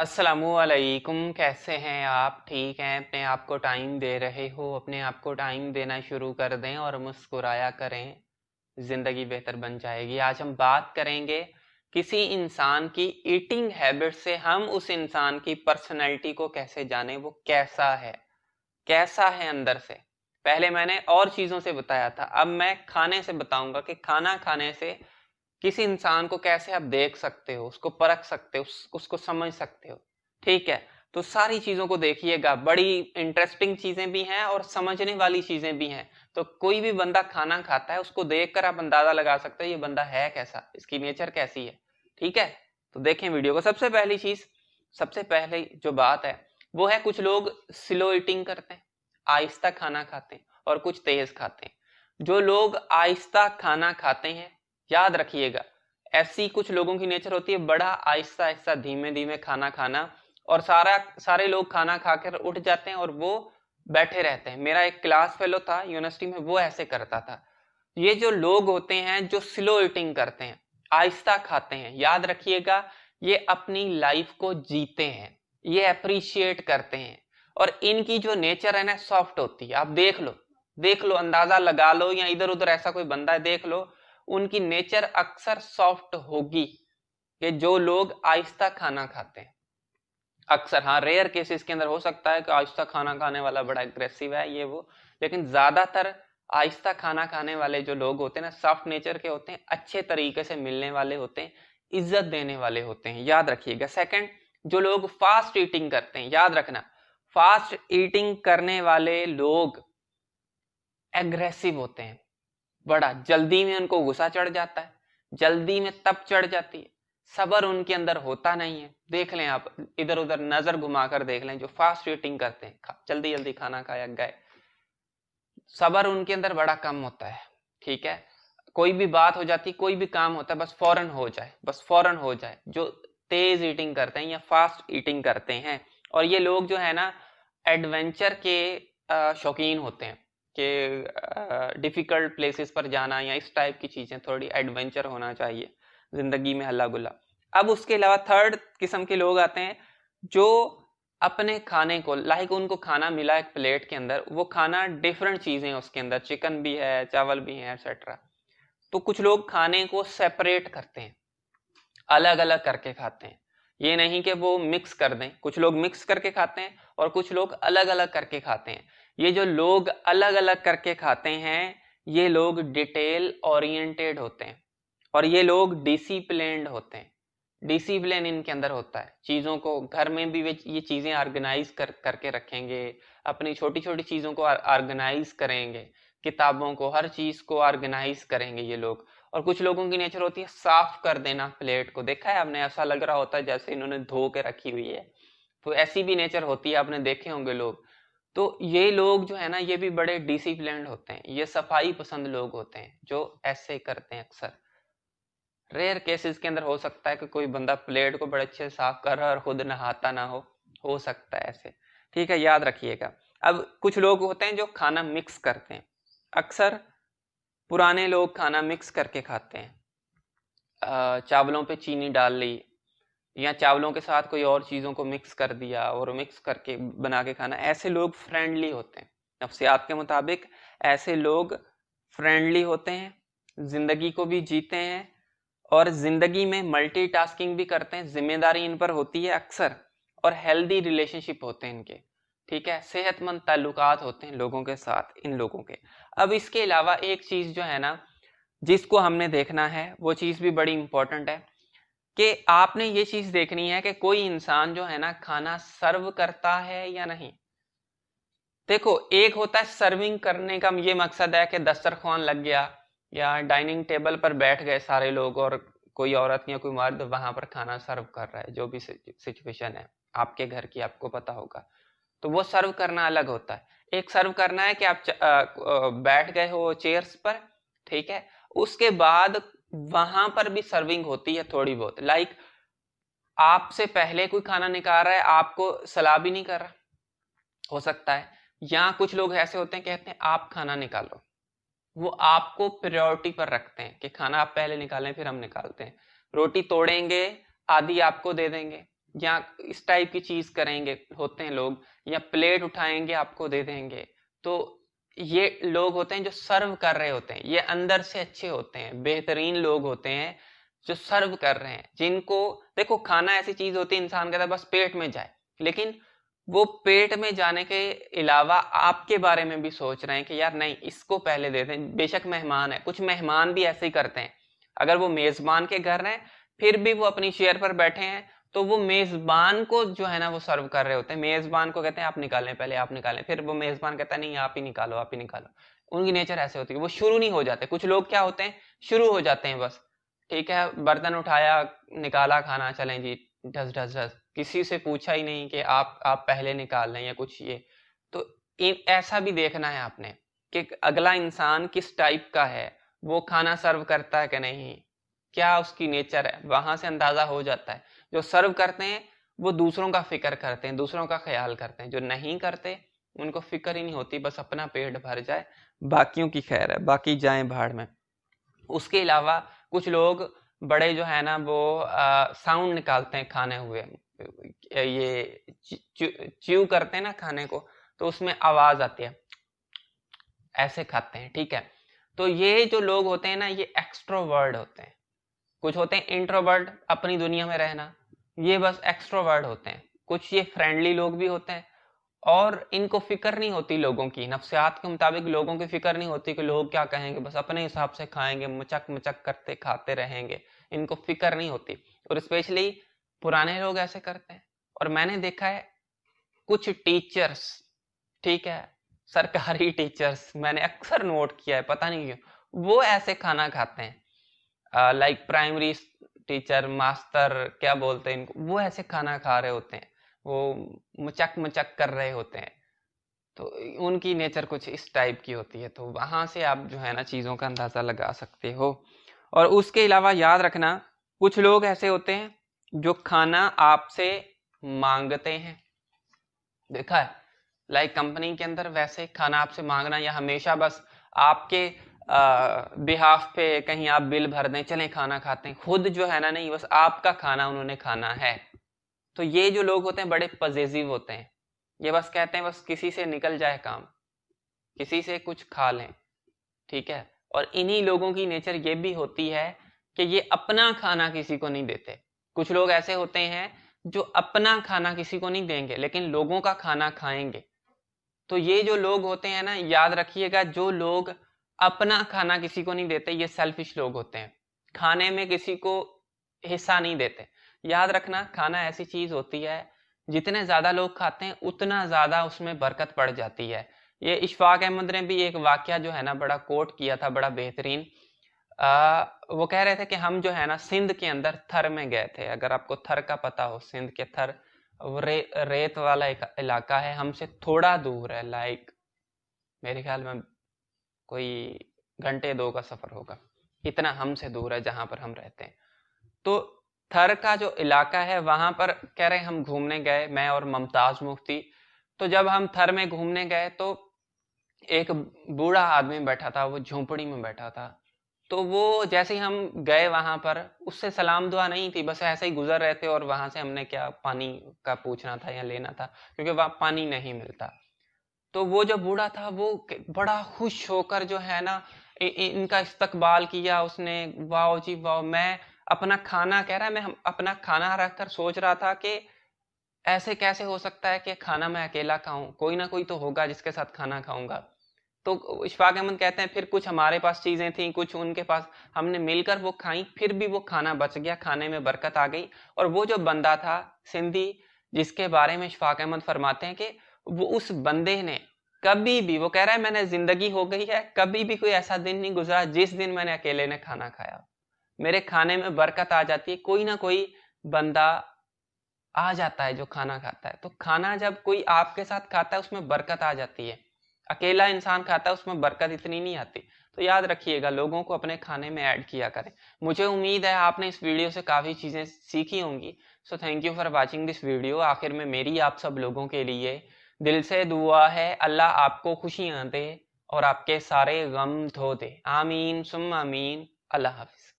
असलकुम कैसे हैं आप ठीक हैं अपने आप को टाइम दे रहे हो अपने आप को टाइम देना शुरू कर दें और मुस्कुराया करें ज़िंदगी बेहतर बन जाएगी आज हम बात करेंगे किसी इंसान की ईटिंग हैबिट से हम उस इंसान की पर्सनैलिटी को कैसे जाने वो कैसा है कैसा है अंदर से पहले मैंने और चीज़ों से बताया था अब मैं खाने से बताऊंगा कि खाना खाने से किसी इंसान को कैसे आप देख सकते हो उसको परख सकते हो उसको समझ सकते हो ठीक है तो सारी चीजों को देखिएगा बड़ी इंटरेस्टिंग चीजें भी हैं और समझने वाली चीजें भी हैं तो कोई भी बंदा खाना खाता है उसको देखकर आप अंदाजा लगा सकते हो ये बंदा है कैसा इसकी नेचर कैसी है ठीक है तो देखें वीडियो को सबसे पहली चीज सबसे पहले जो बात है वो है कुछ लोग स्लो ईटिंग करते हैं आहिस्ता खाना खाते हैं और कुछ तेज खाते हैं जो लोग आहिस्ता खाना खाते हैं याद रखिएगा ऐसी कुछ लोगों की नेचर होती है बड़ा आहिस्ता आहिस्ता धीमे धीमे खाना खाना और सारा सारे लोग खाना खाकर उठ जाते हैं और वो बैठे रहते हैं मेरा एक क्लास फेलो था यूनिवर्सिटी में वो ऐसे करता था ये जो लोग होते हैं जो स्लो ईटिंग करते हैं आहिस्ता खाते हैं याद रखिएगा ये अपनी लाइफ को जीते हैं ये अप्रिशिएट करते हैं और इनकी जो नेचर है ना सॉफ्ट होती है आप देख लो देख लो अंदाजा लगा लो या इधर उधर ऐसा कोई बंदा है देख लो उनकी नेचर अक्सर सॉफ्ट होगी कि जो लोग आहिस्ता खाना खाते हैं अक्सर हाँ रेयर केसेस के अंदर हो सकता है कि आहिस्ता खाना खाने वाला बड़ा एग्रेसिव है ये वो लेकिन ज्यादातर आहिस्ता खाना खाने वाले जो लोग होते हैं ना सॉफ्ट नेचर के होते हैं अच्छे तरीके से मिलने वाले होते हैं इज्जत देने वाले होते हैं याद रखिएगा सेकंड जो लोग फास्ट ईटिंग करते हैं याद रखना फास्ट ईटिंग करने वाले लोग एग्रेसिव होते हैं बड़ा जल्दी में उनको गुस्सा चढ़ जाता है जल्दी में तप चढ़ जाती है सबर उनके अंदर होता नहीं है देख लें आप इधर उधर नजर घुमाकर देख लें जो फास्ट ईटिंग करते हैं जल्दी जल्दी खाना खाया गए सबर उनके अंदर बड़ा कम होता है ठीक है कोई भी बात हो जाती कोई भी काम होता है बस फौरन हो जाए बस फौरन हो जाए जो तेज ईटिंग करते हैं या फास्ट ईटिंग करते हैं और ये लोग जो है ना एडवेंचर के शौकीन होते हैं कि डिफ़िकल्ट प्लेसेस पर जाना या इस टाइप की चीज़ें थोड़ी एडवेंचर होना चाहिए ज़िंदगी में हल्ला गुल्ला अब उसके अलावा थर्ड किस्म के लोग आते हैं जो अपने खाने को लाइक उनको खाना मिला एक प्लेट के अंदर वो खाना डिफरेंट चीज़ें उसके अंदर चिकन भी है चावल भी है एक्सेट्रा तो कुछ लोग खाने को सेपरेट करते हैं अलग अलग करके खाते हैं ये नहीं कि वो मिक्स कर दें कुछ लोग मिक्स करके खाते हैं और कुछ लोग अलग अलग करके खाते हैं ये जो लोग अलग अलग करके खाते हैं ये लोग डिटेल ओरिएंटेड होते हैं और ये लोग डिसिप्लिन होते हैं डिसिप्लिन इनके अंदर होता है चीज़ों को घर में भी वे ये चीज़ें ऑर्गेनाइज कर करके रखेंगे अपनी छोटी छोटी चीज़ों को ऑर्गेनाइज करेंगे किताबों को हर चीज़ को ऑर्गेनाइज करेंगे ये लोग और कुछ लोगों की नेचर होती है साफ कर देना प्लेट को देखा है आपने ऐसा लग रहा होता है जैसे इन्होंने धो के रखी हुई है तो ऐसी भी नेचर होती है आपने देखे होंगे लोग तो ये लोग जो है ना ये भी बड़े डिसिप्लिन होते हैं ये सफाई पसंद लोग होते हैं जो ऐसे करते हैं अक्सर रेयर केसेस के अंदर हो सकता है कि कोई बंदा प्लेट को बड़े अच्छे से साफ कर रहा है और खुद नहाता ना हो हो सकता है ऐसे ठीक है याद रखिएगा अब कुछ लोग होते हैं जो खाना मिक्स करते हैं अक्सर पुराने लोग खाना मिक्स करके खाते हैं चावलों पे चीनी डाल ली या चावलों के साथ कोई और चीज़ों को मिक्स कर दिया और मिक्स करके बना के खाना ऐसे लोग फ्रेंडली होते हैं नफ्सियात के मुताबिक ऐसे लोग फ्रेंडली होते हैं ज़िंदगी को भी जीते हैं और ज़िंदगी में मल्टीटास्किंग भी करते हैं जिम्मेदारी इन पर होती है अक्सर और हेल्दी रिलेशनशिप होते हैं इनके ठीक है सेहतमंद ताल्लुक होते हैं लोगों के साथ इन लोगों के अब इसके अलावा एक चीज़ जो है ना जिसको हमने देखना है वो चीज़ भी बड़ी इंपॉर्टेंट है कि आपने ये चीज देखनी है कि कोई इंसान जो है ना खाना सर्व करता है या नहीं देखो एक होता है सर्विंग करने का ये मकसद है कि दस्तरखान लग गया या डाइनिंग टेबल पर बैठ गए सारे लोग और कोई औरत या कोई मर्द वहां पर खाना सर्व कर रहा है जो भी सिचुएशन है आपके घर की आपको पता होगा तो वो सर्व करना अलग होता है एक सर्व करना है कि आप आ, बैठ गए हो चेयर्स पर ठीक है उसके बाद वहां पर भी सर्विंग होती है थोड़ी बहुत लाइक like, आपसे पहले कोई खाना निकाल रहा है आपको सलाह भी नहीं कर रहा हो सकता है या कुछ लोग ऐसे होते हैं कहते हैं आप खाना निकालो वो आपको प्रायोरिटी पर रखते हैं कि खाना आप पहले निकालें फिर हम निकालते हैं रोटी तोड़ेंगे आदि आपको दे देंगे या इस टाइप की चीज करेंगे होते हैं लोग या प्लेट उठाएंगे आपको दे देंगे तो ये लोग होते हैं जो सर्व कर रहे होते हैं ये अंदर से अच्छे होते हैं बेहतरीन लोग होते हैं जो सर्व कर रहे हैं जिनको देखो खाना ऐसी चीज होती है इंसान कहता है बस पेट में जाए लेकिन वो पेट में जाने के अलावा आपके बारे में भी सोच रहे हैं कि यार नहीं इसको पहले दे दें बेशक मेहमान है कुछ मेहमान भी ऐसे ही करते हैं अगर वो मेजबान के घर हैं फिर भी वो अपनी चेयर पर बैठे हैं तो वो मेजबान को जो है ना वो सर्व कर रहे होते हैं मेजबान को कहते हैं आप निकालें पहले आप निकालें फिर वो मेजबान कहता है नहीं आप ही निकालो आप ही निकालो उनकी नेचर ऐसे होती है वो शुरू नहीं हो जाते कुछ लोग क्या होते हैं शुरू हो जाते हैं बस ठीक है बर्तन उठाया निकाला खाना चले जी ढस ढस ढस किसी से पूछा ही नहीं कि आप आप पहले निकाल लें या कुछ ये तो ऐसा भी देखना है आपने कि अगला इंसान किस टाइप का है वो खाना सर्व करता है कि नहीं क्या उसकी नेचर है वहां से अंदाजा हो जाता है जो सर्व करते हैं वो दूसरों का फिक्र करते हैं दूसरों का ख्याल करते हैं जो नहीं करते उनको फिक्र ही नहीं होती बस अपना पेट भर जाए बाकियों की खैर है बाकी जाए भाड़ में उसके अलावा कुछ लोग बड़े जो है ना वो साउंड निकालते हैं खाने हुए ये च्यू करते हैं ना खाने को तो उसमें आवाज आती है ऐसे खाते हैं ठीक है तो ये जो लोग होते हैं ना ये एक्स्ट्रोवर्ड होते हैं कुछ होते हैं इंट्रोवर्ड अपनी दुनिया में रहना ये बस एक्स्ट्रोवर्ड होते हैं कुछ ये फ्रेंडली लोग भी होते हैं और इनको फिक्र नहीं होती लोगों की नफ्सियात के मुताबिक लोगों की फिक्र नहीं होती कि लोग क्या कहेंगे बस अपने हिसाब से खाएंगे मचक मचक करते खाते रहेंगे इनको फिक्र नहीं होती और स्पेशली पुराने लोग ऐसे करते हैं और मैंने देखा है कुछ टीचर्स ठीक है सरकारी टीचर्स मैंने अक्सर नोट किया है पता नहीं क्यों वो ऐसे खाना खाते हैं लाइक प्राइमरी टीचर मास्टर क्या बोलते हैं इनको वो ऐसे खाना खा रहे होते हैं वो मचक मचक कर रहे होते हैं तो उनकी नेचर कुछ इस टाइप की होती है तो वहाँ से आप जो है ना चीज़ों का अंदाज़ा लगा सकते हो और उसके अलावा याद रखना कुछ लोग ऐसे होते हैं जो खाना आपसे मांगते हैं देखा है लाइक कंपनी के अंदर वैसे खाना आपसे मांगना या हमेशा बस आपके बिहाफ पे कहीं आप बिल भर दें चलें खाना खाते हैं खुद जो है ना नहीं बस आपका खाना उन्होंने खाना है तो ये जो लोग होते हैं बड़े पजेजिव होते हैं ये बस कहते हैं बस किसी से निकल जाए काम किसी से कुछ खा लें ठीक है और इन्हीं लोगों की नेचर ये भी होती है कि ये अपना खाना किसी को नहीं देते कुछ लोग ऐसे होते हैं जो अपना खाना किसी को नहीं देंगे लेकिन लोगों का खाना खाएंगे तो ये जो लोग होते हैं ना याद रखिएगा जो लोग अपना खाना किसी को नहीं देते ये सेल्फिश लोग होते हैं खाने में किसी को हिस्सा नहीं देते याद रखना खाना ऐसी चीज होती है जितने ज्यादा लोग खाते हैं उतना ज्यादा उसमें बरकत पड़ जाती है ये इशफाक अहमद ने भी एक वाक्य जो है ना बड़ा कोट किया था बड़ा बेहतरीन आ, वो कह रहे थे कि हम जो है ना सिंध के अंदर थर में गए थे अगर आपको थर का पता हो सिंध के थर वो रे, रेत वाला एक इलाका है हमसे थोड़ा दूर है लाइक मेरे ख्याल में कोई घंटे दो का सफ़र होगा इतना हमसे दूर है जहां पर हम रहते हैं तो थर का जो इलाका है वहां पर कह रहे हम घूमने गए मैं और मुमताज़ मुफ्ती तो जब हम थर में घूमने गए तो एक बूढ़ा आदमी बैठा था वो झोंपड़ी में बैठा था तो वो जैसे ही हम गए वहां पर उससे सलाम दुआ नहीं थी बस ऐसे ही गुजर रहे थे और वहां से हमने क्या पानी का पूछना था या लेना था क्योंकि वहां पानी नहीं मिलता तो वो जो बूढ़ा था वो बड़ा खुश होकर जो है ना इनका इस्तकबाल किया उसने वाओ जी वाओ मैं अपना खाना कह रहा है मैं अपना खाना रख कर सोच रहा था कि ऐसे कैसे हो सकता है कि खाना मैं अकेला खाऊं कोई ना कोई तो होगा जिसके साथ खाना खाऊंगा तो इशफाक अहमद कहते हैं फिर कुछ हमारे पास चीज़ें थी कुछ उनके पास हमने मिलकर वो खाई फिर भी वो खाना बच गया खाने में बरकत आ गई और वो जो बंदा था सिंधी जिसके बारे में इशफाक अहमद फरमाते हैं कि वो उस बंदे ने कभी भी वो कह रहा है मैंने जिंदगी हो गई है कभी भी कोई ऐसा दिन नहीं गुजरा जिस दिन मैंने अकेले ने खाना खाया मेरे खाने में बरकत आ जाती है कोई ना कोई बंदा आ जाता है जो खाना खाता है तो खाना जब कोई आपके साथ खाता है उसमें बरकत आ जाती है अकेला इंसान खाता है उसमें बरकत इतनी नहीं आती तो याद रखिएगा लोगों को अपने खाने में ऐड किया करें मुझे उम्मीद है आपने इस वीडियो से काफ़ी चीज़ें सीखी होंगी so thank you for watching this video आखिर में मेरी आप सब लोगों के लिए दिल से दुआ है अल्लाह आपको खुशियाँ दे और आपके सारे गम धो दे आमीन सुम आमीन अल्लाह हाफिज